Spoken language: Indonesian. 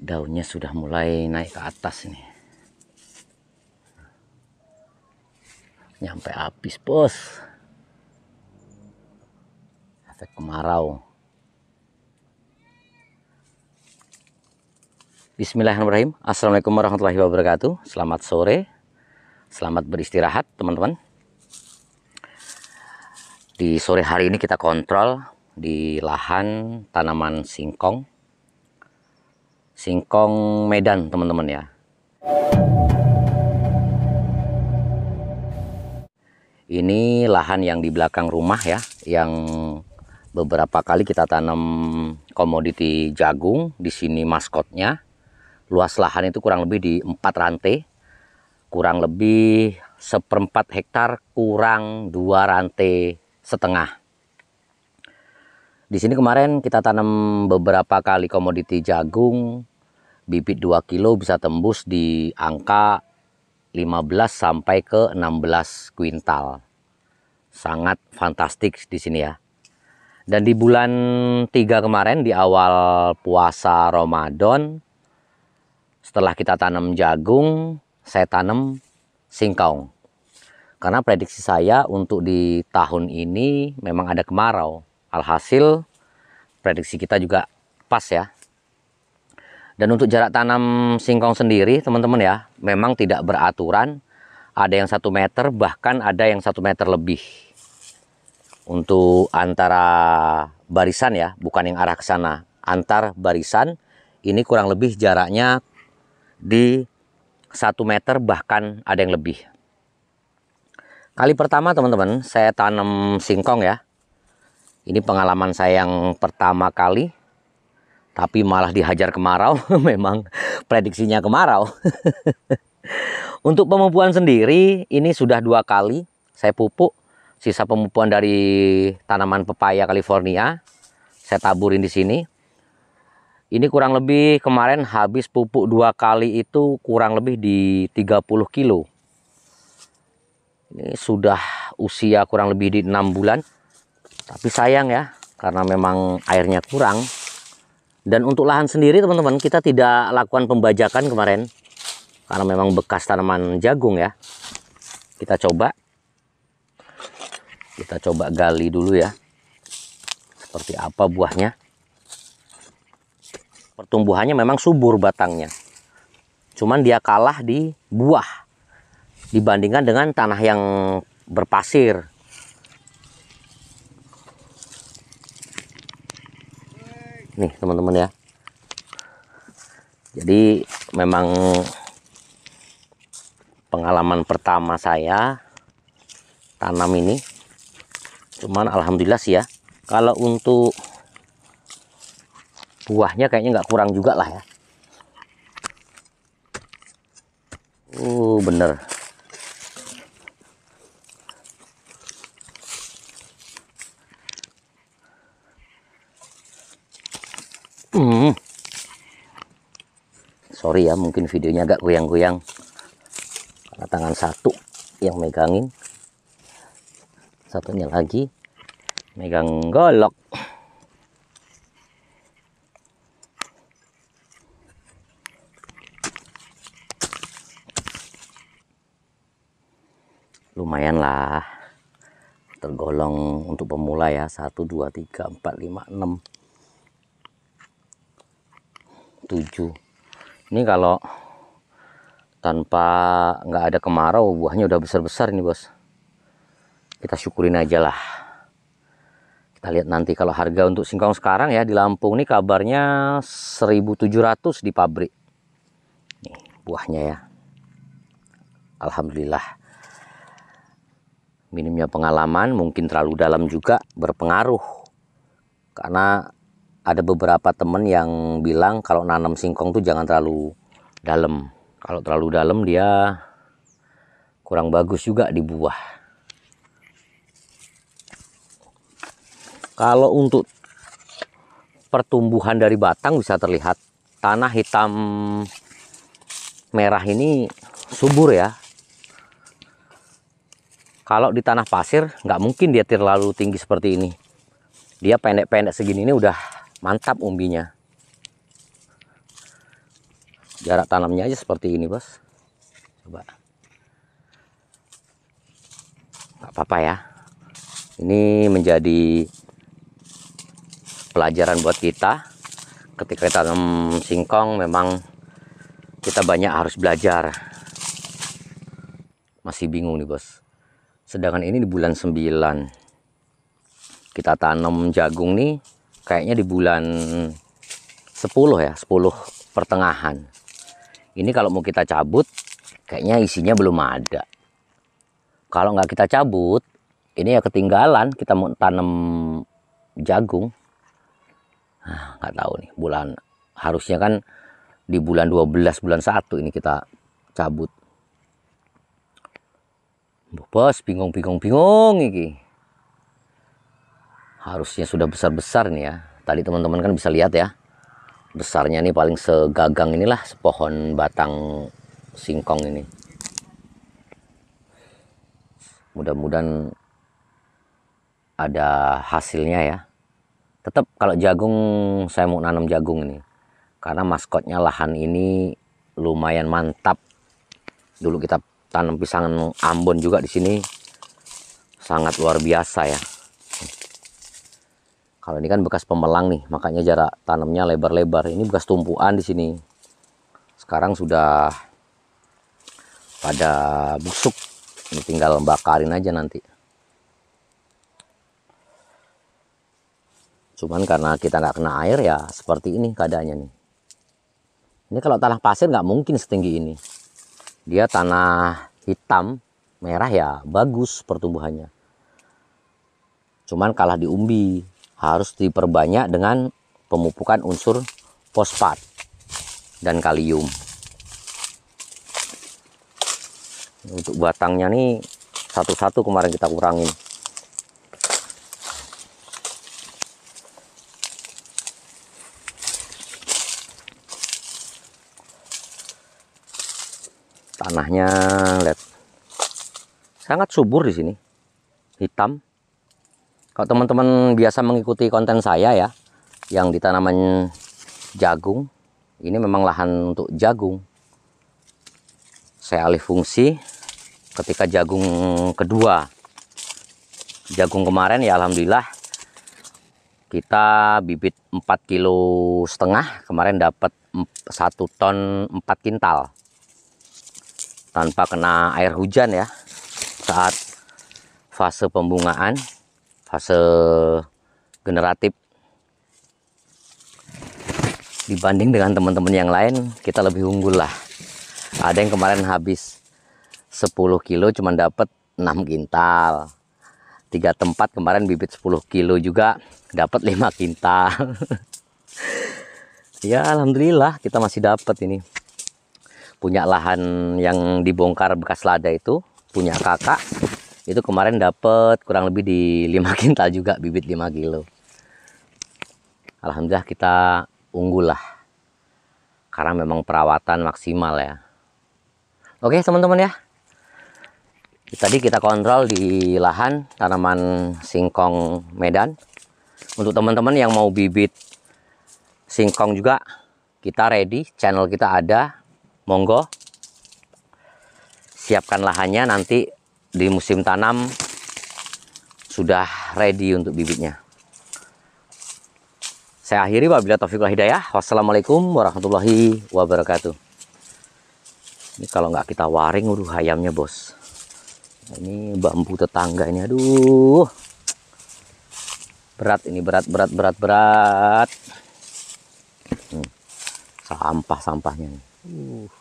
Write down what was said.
daunnya sudah mulai naik ke atas nih nyampe habis bos efek kemarau Bismillahirrahmanirrahim Assalamualaikum warahmatullahi wabarakatuh Selamat sore Selamat beristirahat teman-teman Di sore hari ini kita kontrol Di lahan tanaman singkong singkong Medan teman-teman ya. Ini lahan yang di belakang rumah ya, yang beberapa kali kita tanam komoditi jagung. Di sini maskotnya. Luas lahan itu kurang lebih di empat rantai. Kurang lebih seperempat hektar kurang dua rantai setengah. Di sini kemarin kita tanam beberapa kali komoditi jagung, bibit 2 kilo bisa tembus di angka 15 sampai ke 16 kuintal. Sangat fantastik di sini ya. Dan di bulan 3 kemarin di awal puasa Ramadan setelah kita tanam jagung, saya tanam singkong. Karena prediksi saya untuk di tahun ini memang ada kemarau. Alhasil prediksi kita juga pas ya. Dan untuk jarak tanam singkong sendiri, teman-teman ya, memang tidak beraturan. Ada yang satu meter, bahkan ada yang satu meter lebih. Untuk antara barisan ya, bukan yang arah ke sana. Antar barisan, ini kurang lebih jaraknya di satu meter, bahkan ada yang lebih. Kali pertama teman-teman, saya tanam singkong ya. Ini pengalaman saya yang pertama kali tapi malah dihajar kemarau memang prediksinya kemarau untuk pemupuan sendiri ini sudah dua kali saya pupuk sisa pemupuan dari tanaman pepaya California saya taburin di sini ini kurang lebih kemarin habis pupuk dua kali itu kurang lebih di 30 kilo ini sudah usia kurang lebih di enam bulan tapi sayang ya karena memang airnya kurang dan untuk lahan sendiri teman-teman kita tidak lakukan pembajakan kemarin. Karena memang bekas tanaman jagung ya. Kita coba. Kita coba gali dulu ya. Seperti apa buahnya. Pertumbuhannya memang subur batangnya. Cuman dia kalah di buah. Dibandingkan dengan tanah yang berpasir. nih teman-teman ya jadi memang pengalaman pertama saya tanam ini cuman alhamdulillah sih ya kalau untuk buahnya kayaknya nggak kurang juga lah ya uh bener Hmm. Sorry ya, mungkin videonya agak goyang-goyang. Karena tangan satu yang megangin. Satunya lagi megang golok. Lumayan lah tergolong untuk pemula ya 1 2 3 4 5 6 7 ini kalau tanpa nggak ada kemarau buahnya udah besar-besar ini bos kita syukurin aja lah kita lihat nanti kalau harga untuk singkong sekarang ya di Lampung ini kabarnya 1700 di pabrik nih, buahnya ya Alhamdulillah minimnya pengalaman mungkin terlalu dalam juga berpengaruh karena ada beberapa temen yang bilang kalau nanam singkong tuh jangan terlalu dalam. Kalau terlalu dalam dia kurang bagus juga di buah. Kalau untuk pertumbuhan dari batang bisa terlihat tanah hitam merah ini subur ya. Kalau di tanah pasir nggak mungkin dia terlalu tinggi seperti ini. Dia pendek-pendek segini ini udah mantap umbinya jarak tanamnya aja seperti ini bos coba nggak apa-apa ya ini menjadi pelajaran buat kita ketika kita tanam singkong memang kita banyak harus belajar masih bingung nih bos sedangkan ini di bulan 9 kita tanam jagung nih kayaknya di bulan 10 ya 10 pertengahan ini kalau mau kita cabut kayaknya isinya belum ada kalau nggak kita cabut ini ya ketinggalan kita mau tanam jagung nggak tahu nih bulan harusnya kan di bulan 12 bulan 1 ini kita cabut bos bingung bingung bingung ini harusnya sudah besar-besar nih ya tadi teman-teman kan bisa lihat ya besarnya nih paling segagang inilah sepohon batang singkong ini mudah-mudahan ada hasilnya ya tetap kalau jagung saya mau nanam jagung ini karena maskotnya lahan ini lumayan mantap dulu kita tanam pisang Ambon juga di sini sangat luar biasa ya kalau ini kan bekas pemelang nih, makanya jarak tanamnya lebar-lebar. Ini bekas tumpuan di sini. Sekarang sudah pada busuk. Ini tinggal bakarin aja nanti. Cuman karena kita nggak kena air ya seperti ini keadaannya nih. Ini kalau tanah pasir nggak mungkin setinggi ini. Dia tanah hitam, merah ya bagus pertumbuhannya. Cuman kalah di umbi harus diperbanyak dengan pemupukan unsur fosfat dan kalium. Untuk batangnya nih satu-satu kemarin kita kurangin. Tanahnya lihat sangat subur di sini. Hitam. Kalau teman-teman biasa mengikuti konten saya ya, yang di tanaman jagung, ini memang lahan untuk jagung. Saya alih fungsi ketika jagung kedua. Jagung kemarin ya alhamdulillah kita bibit 4 kilo setengah kemarin dapat 1 ton 4 kintal tanpa kena air hujan ya saat fase pembungaan fase generatif dibanding dengan teman-teman yang lain kita lebih unggul lah ada yang kemarin habis 10 kilo cuman dapat 6 kintal tiga tempat kemarin bibit 10 kilo juga dapat 5 kintal ya alhamdulillah kita masih dapat ini punya lahan yang dibongkar bekas lada itu punya kakak itu kemarin dapat kurang lebih di 5 kintal juga bibit 5 kilo Alhamdulillah kita unggul lah karena memang perawatan maksimal ya Oke teman-teman ya tadi kita kontrol di lahan tanaman singkong Medan untuk teman-teman yang mau bibit singkong juga kita ready channel kita ada monggo siapkan lahannya nanti di musim tanam sudah ready untuk bibitnya. Saya akhiri wabila taufiq hidayah. Wassalamualaikum warahmatullahi wabarakatuh. Ini kalau nggak kita waring, udah ayamnya bos. Ini bambu tetangga ini, aduh. Berat ini, berat, berat, berat, berat. Hmm. Sampah-sampahnya Uh.